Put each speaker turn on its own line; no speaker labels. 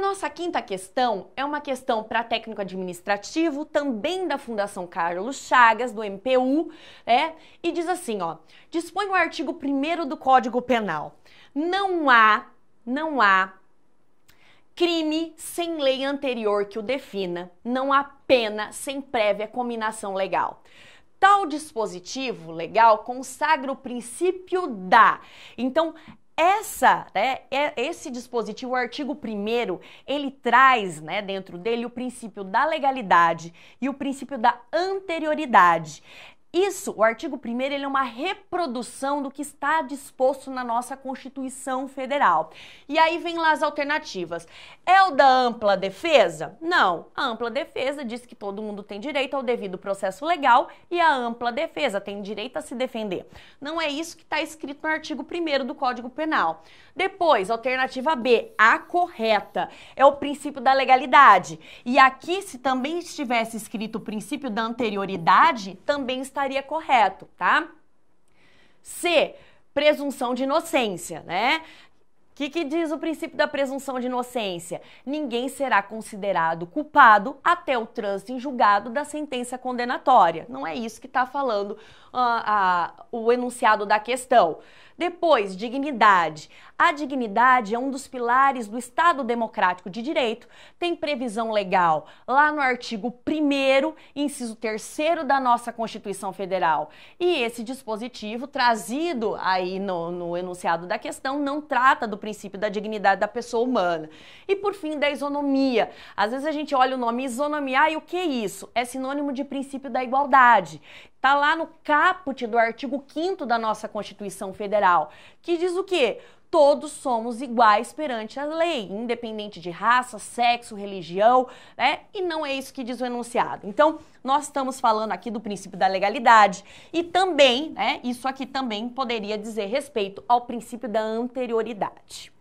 nossa quinta questão é uma questão para técnico administrativo, também da Fundação Carlos Chagas, do MPU, é, né? e diz assim, ó, dispõe o artigo 1 do Código Penal. Não há, não há crime sem lei anterior que o defina, não há pena sem prévia combinação legal. Tal dispositivo legal consagra o princípio da. Então, essa, né, é, esse dispositivo, o artigo 1 ele traz né, dentro dele o princípio da legalidade e o princípio da anterioridade. Isso, o artigo 1 ele é uma reprodução do que está disposto na nossa Constituição Federal. E aí vem lá as alternativas. É o da ampla defesa? Não. A ampla defesa diz que todo mundo tem direito ao devido processo legal e a ampla defesa tem direito a se defender. Não é isso que está escrito no artigo 1 do Código Penal. Depois, alternativa B, a correta. É o princípio da legalidade. E aqui, se também estivesse escrito o princípio da anterioridade, também está estaria correto, tá? C. Presunção de inocência, né? que, que diz o princípio da presunção de inocência? Ninguém será considerado culpado até o trânsito em julgado da sentença condenatória. Não é isso que está falando ah, o enunciado da questão. Depois, dignidade. A dignidade é um dos pilares do Estado Democrático de Direito, tem previsão legal lá no artigo 1, inciso 3 da nossa Constituição Federal. E esse dispositivo, trazido aí no, no enunciado da questão, não trata do princípio princípio da dignidade da pessoa humana. E por fim, da isonomia. Às vezes a gente olha o nome isonomia e o que é isso? É sinônimo de princípio da igualdade. tá lá no caput do artigo 5 da nossa Constituição Federal, que diz o quê? todos somos iguais perante a lei, independente de raça, sexo, religião, né? E não é isso que diz o enunciado. Então, nós estamos falando aqui do princípio da legalidade e também, né? Isso aqui também poderia dizer respeito ao princípio da anterioridade.